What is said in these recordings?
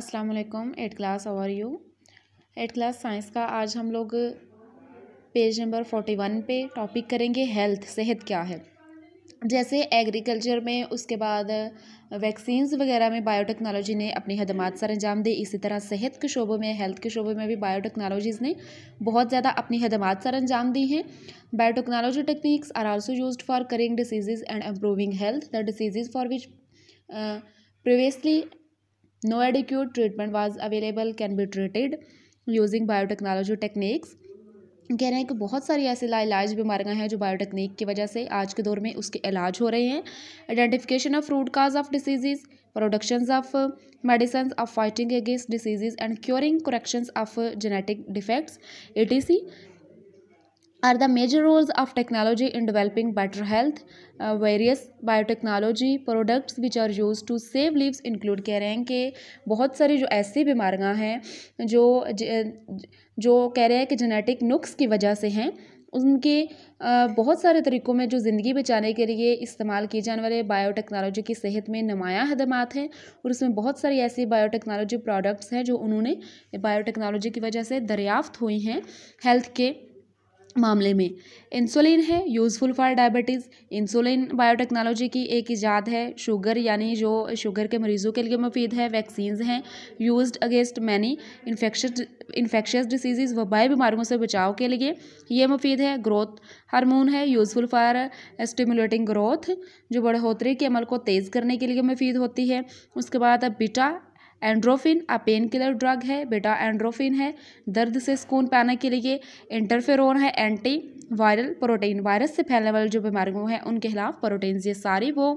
अस्सलाम वालेकुम eight class आवर यू एट क्लास साइंस का आज हम लोग पेज नंबर फोर्टी वन पे टॉपिक करेंगे हेल्थ सेहत क्या है जैसे एग्रीकल्चर में उसके बाद वैक्सीन्स वगैरह में बायोटेक्नोलॉजी ने अपनी खदमात सर अंजाम दी इसी तरह सेहत के शोबों में हेल्थ के शोबों में भी बायोटेक्नोलॉजीज़ ने बहुत ज़्यादा अपनी खदमात सर अंजाम दी हैं biotechnology techniques are also used for curing diseases and improving health the diseases for which previously no adequate treatment was available can be treated using biotechnology techniques कह रहे हैं कि बहुत सारी ऐसी लाइलाज बीमारियां हैं जो बायोटेक्निक की वजह से आज के दौर में उसके इलाज हो रहे हैं identification of root cause of diseases productions of medicine of fighting against diseases and curing corrections of genetic defects a are the major roles of technology in developing better health. Uh, various biotechnology products which are used to save lives include कह रहे हैं कि बहुत सारी जो ऐसी बीमारियाँ हैं जो जो कह रहे हैं कि जेनेटिक नुक्स की वजह से हैं उनके बहुत सारे तरीक़ों में जो ज़िंदगी बचाने के लिए इस्तेमाल किए जाने वाले बायोटेक्नोलॉजी की सेहत में नमाया खदमात हैं और उसमें बहुत सारी ऐसी बायोटेक्नोलॉजी प्रोडक्ट्स हैं जो उन्होंने बायोटेक्नोलॉजी की वजह से दरियाफ्त हुई हैं हेल्थ के मामले में इंसुलिन है useful for diabetes insulin biotechnology की एक ईजाद है शुगर यानी जो शुगर के मरीज़ों के लिए मुफीद है वैक्सीन हैं used against many infect infectious disease वबाई बीमारियों से बचाव के लिए ये मुफीद है ग्रोथ हार्मोन है यूज़फुल फॉर स्टिमुलेटिंग ग्रोथ जो बढ़ोतरी के अमल को तेज़ करने के लिए मुफीद होती है उसके बाद beta endorphin a pain killer drug है बेटा एंड्रोफिन है दर्द से सुकून पाने के लिए इंटरफेरोन है एंटी वायरल प्रोटीन वायरस से फैलने वाले जो बीमारियों हैं उनके खिलाफ प्रोटीन ये सारी वो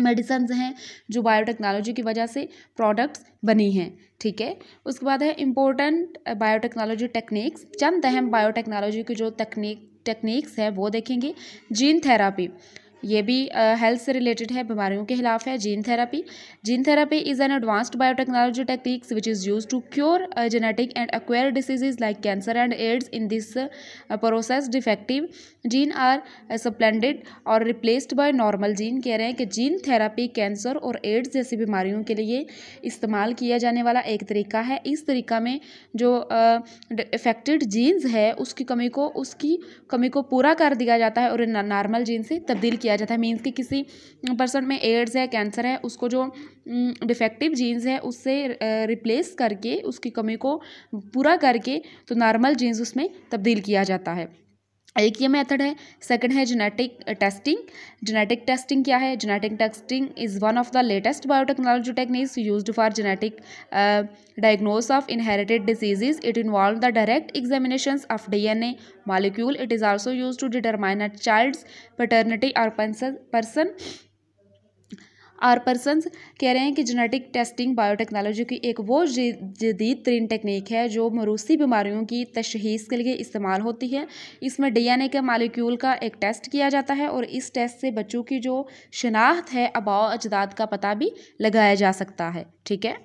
मेडिसन्स हैं जो बायोटेक्नोलॉजी की वजह से प्रोडक्ट्स बनी हैं ठीक है उसके बाद है इम्पोर्टेंट बायोटेक्नोलॉजी टेक्निक्स चंद अहम बायोटेक्नोलॉजी की जो तकनीक टेक्निक्स है वो देखेंगे जीन थेरापी ये भी हेल्थ से रिलेटेड है बीमारियों के खिलाफ है gene therapy gene therapy is an advanced biotechnology techniques which is use to cure genetic and acquire diseases like cancer and AIDS in this process defective gene are supplemented और replaced by normal gene कह रहे हैं कि gene therapy cancer और AIDS जैसी बीमारियों के लिए इस्तेमाल किया जाने वाला एक तरीका है इस तरीका में जो इफेक्टेड जीन्स है उसकी कमी को उसकी कमी को पूरा कर दिया जाता है और नॉर्मल जीन से तब्दील किया किया जाता है मीन्स कि किसी पर्सन में एड्स है कैंसर है उसको जो डिफेक्टिव जीन्स है उससे रिप्लेस करके उसकी कमी को पूरा करके तो नॉर्मल जीन्स उसमें तब्दील किया जाता है एक ये मेथड है सेकंड है जेनेटिक टेस्टिंग जेनेटिक टेस्टिंग क्या है genetic testing is one of the latest biotechnology techniques used for genetic diagnose of inherited diseases it involve the direct examination of DNA molecule it is also use to determine a child's paternity और person or person कह रहे हैं कि genetic testing biotechnology की एक वो जदीद तरीन टेक्निक है जो मरूसी बीमारियों की तशहीस के लिए इस्तेमाल होती है इसमें डीएनए के मालिक्यूल का एक टेस्ट किया जाता है और इस टेस्ट से बच्चों की जो शनाख्त है अबाव अजदाद का पता भी लगाया जा सकता है ठीक है